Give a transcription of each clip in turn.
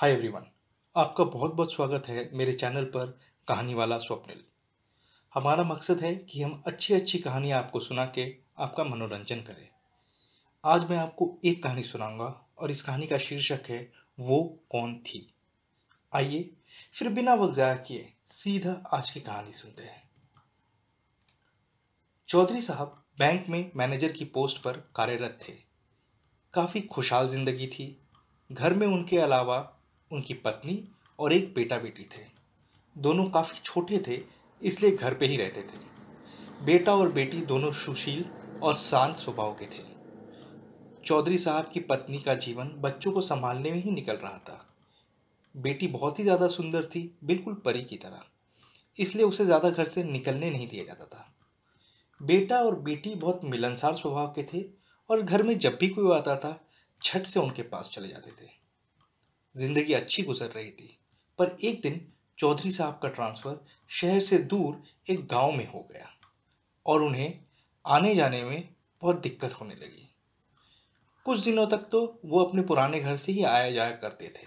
hi everyone आपका बहुत बहुत स्वागत है मेरे चैनल पर कहानी वाला स्वप्निल हमारा मकसद है कि हम अच्छी अच्छी कहानियाँ आपको सुना के आपका मनोरंजन करें आज मैं आपको एक कहानी सुनाऊंगा और इस कहानी का शीर्षक है वो कौन थी आइए फिर बिना वक्त ज़ाया किए सीधा आज की कहानी सुनते हैं चौधरी साहब बैंक में मैनेजर की पोस्ट पर कार्यरत थे काफ़ी खुशहाल ज़िंदगी थी घर में उनके अलावा उनकी पत्नी और एक बेटा बेटी थे दोनों काफ़ी छोटे थे इसलिए घर पे ही रहते थे बेटा और बेटी दोनों सुशील और शांत स्वभाव के थे चौधरी साहब की पत्नी का जीवन बच्चों को संभालने में ही निकल रहा था बेटी बहुत ही ज़्यादा सुंदर थी बिल्कुल परी की तरह इसलिए उसे ज़्यादा घर से निकलने नहीं दिया जाता था बेटा और बेटी बहुत मिलनसार स्वभाव के थे और घर में जब भी कोई आता था झट से उनके पास चले जाते थे जिंदगी अच्छी गुजर रही थी पर एक दिन चौधरी साहब का ट्रांसफ़र शहर से दूर एक गांव में हो गया और उन्हें आने जाने में बहुत दिक्कत होने लगी कुछ दिनों तक तो वो अपने पुराने घर से ही आया जाया करते थे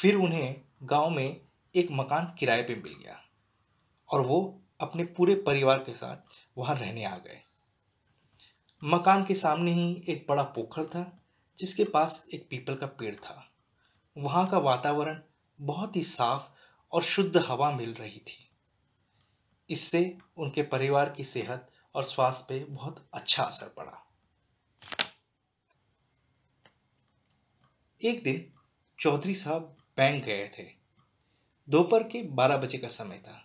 फिर उन्हें गांव में एक मकान किराए पे मिल गया और वो अपने पूरे परिवार के साथ वहाँ रहने आ गए मकान के सामने ही एक बड़ा पोखर था जिसके पास एक पीपल का पेड़ था वहाँ का वातावरण बहुत ही साफ और शुद्ध हवा मिल रही थी इससे उनके परिवार की सेहत और स्वास्थ्य पे बहुत अच्छा असर पड़ा एक दिन चौधरी साहब बैंक गए थे दोपहर के बारह बजे का समय था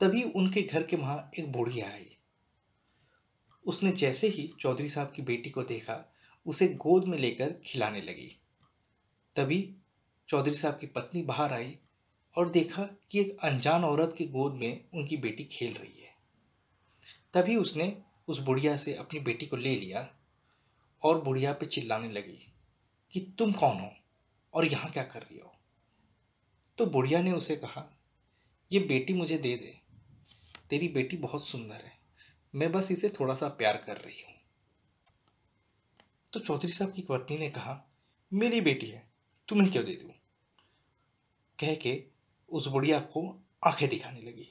तभी उनके घर के वहां एक बूढ़ी आई उसने जैसे ही चौधरी साहब की बेटी को देखा उसे गोद में लेकर खिलाने लगी तभी चौधरी साहब की पत्नी बाहर आई और देखा कि एक अनजान औरत की गोद में उनकी बेटी खेल रही है तभी उसने उस बुढ़िया से अपनी बेटी को ले लिया और बुढ़िया पे चिल्लाने लगी कि तुम कौन हो और यहाँ क्या कर रही हो तो बुढ़िया ने उसे कहा ये बेटी मुझे दे दे तेरी बेटी बहुत सुंदर है मैं बस इसे थोड़ा सा प्यार कर रही हूँ तो चौधरी साहब की पत्नी ने कहा मेरी बेटी है तुम्हें क्यों दे दूँ कह के उस बुढ़िया को आंखें दिखाने लगी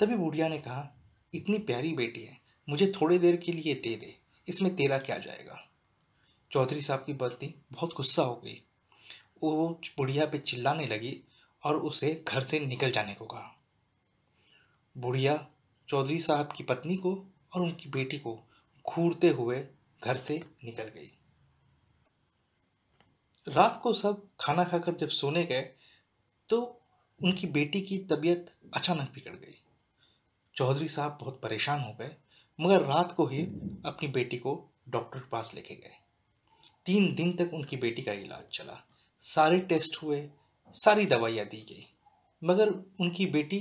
तभी बुढ़िया ने कहा इतनी प्यारी बेटी है मुझे थोड़ी देर के लिए दे दे इसमें तेरा क्या जाएगा चौधरी साहब की पत्नी बहुत गुस्सा हो गई वो बुढ़िया पे चिल्लाने लगी और उसे घर से निकल जाने को कहा बुढ़िया चौधरी साहब की पत्नी को और उनकी बेटी को घूरते हुए घर से निकल गई रात को सब खाना खाकर जब सोने गए तो उनकी बेटी की तबीयत अचानक बिगड़ गई चौधरी साहब बहुत परेशान हो गए मगर रात को ही अपनी बेटी को डॉक्टर के पास लेके गए तीन दिन तक उनकी बेटी का इलाज चला सारे टेस्ट हुए सारी दवाइयाँ दी गई मगर उनकी बेटी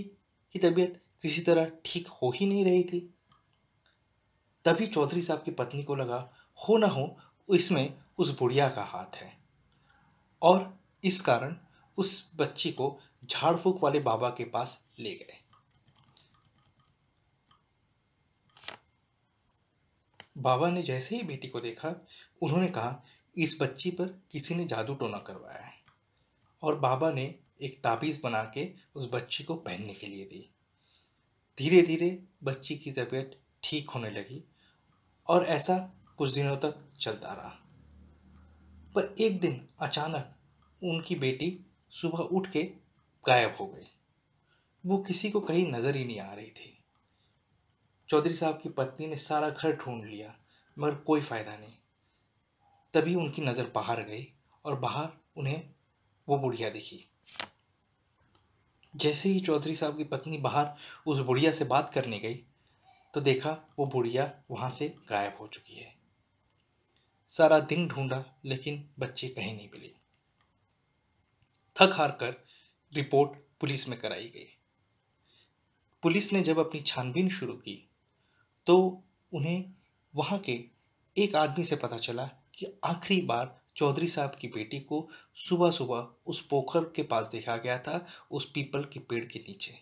की तबीयत किसी तरह ठीक हो ही नहीं रही थी तभी चौधरी साहब की पत्नी को लगा हो ना हो इसमें उस बुढ़िया का हाथ है और इस कारण उस बच्ची को झाड़ वाले बाबा के पास ले गए बाबा ने जैसे ही बेटी को देखा उन्होंने कहा इस बच्ची पर किसी ने जादू टोना करवाया है और बाबा ने एक ताबीज़ बना के उस बच्ची को पहनने के लिए दी धीरे धीरे बच्ची की तबीयत ठीक होने लगी और ऐसा कुछ दिनों तक चलता रहा पर एक दिन अचानक उनकी बेटी सुबह उठ के गायब हो गई वो किसी को कहीं नज़र ही नहीं आ रही थी चौधरी साहब की पत्नी ने सारा घर ढूंढ लिया मगर कोई फ़ायदा नहीं तभी उनकी नज़र बाहर गई और बाहर उन्हें वो बुढ़िया दिखी जैसे ही चौधरी साहब की पत्नी बाहर उस बुढ़िया से बात करने गई तो देखा वो बुढ़िया वहाँ से गायब हो चुकी है सारा दिन ढूंढा लेकिन बच्चे कहीं नहीं मिले थक हार कर रिपोर्ट पुलिस में कराई गई पुलिस ने जब अपनी छानबीन शुरू की तो उन्हें वहाँ के एक आदमी से पता चला कि आखिरी बार चौधरी साहब की बेटी को सुबह सुबह उस पोखर के पास देखा गया था उस पीपल के पेड़ के नीचे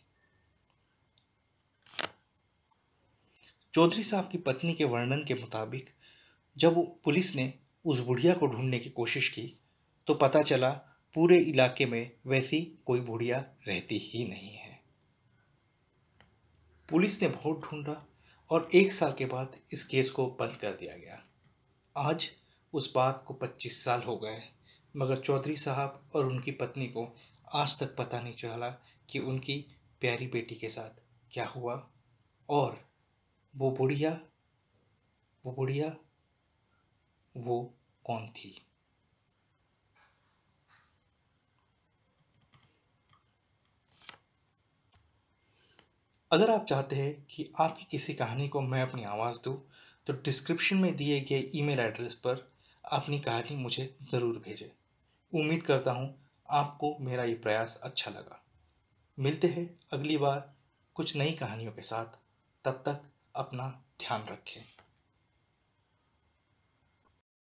चौधरी साहब की पत्नी के वर्णन के मुताबिक जब पुलिस ने उस बुढ़िया को ढूंढने की कोशिश की तो पता चला पूरे इलाके में वैसी कोई बुढ़िया रहती ही नहीं है पुलिस ने बहुत ढूंढा और एक साल के बाद इस केस को बंद कर दिया गया आज उस बात को 25 साल हो गए मगर चौधरी साहब और उनकी पत्नी को आज तक पता नहीं चला कि उनकी प्यारी बेटी के साथ क्या हुआ और वो बुढ़िया वो बुढ़िया वो कौन थी अगर आप चाहते हैं कि आपकी किसी कहानी को मैं अपनी आवाज़ दूं, तो डिस्क्रिप्शन में दिए गए ईमेल एड्रेस पर अपनी कहानी मुझे ज़रूर भेजें उम्मीद करता हूँ आपको मेरा ये प्रयास अच्छा लगा मिलते हैं अगली बार कुछ नई कहानियों के साथ तब तक अपना ध्यान रखें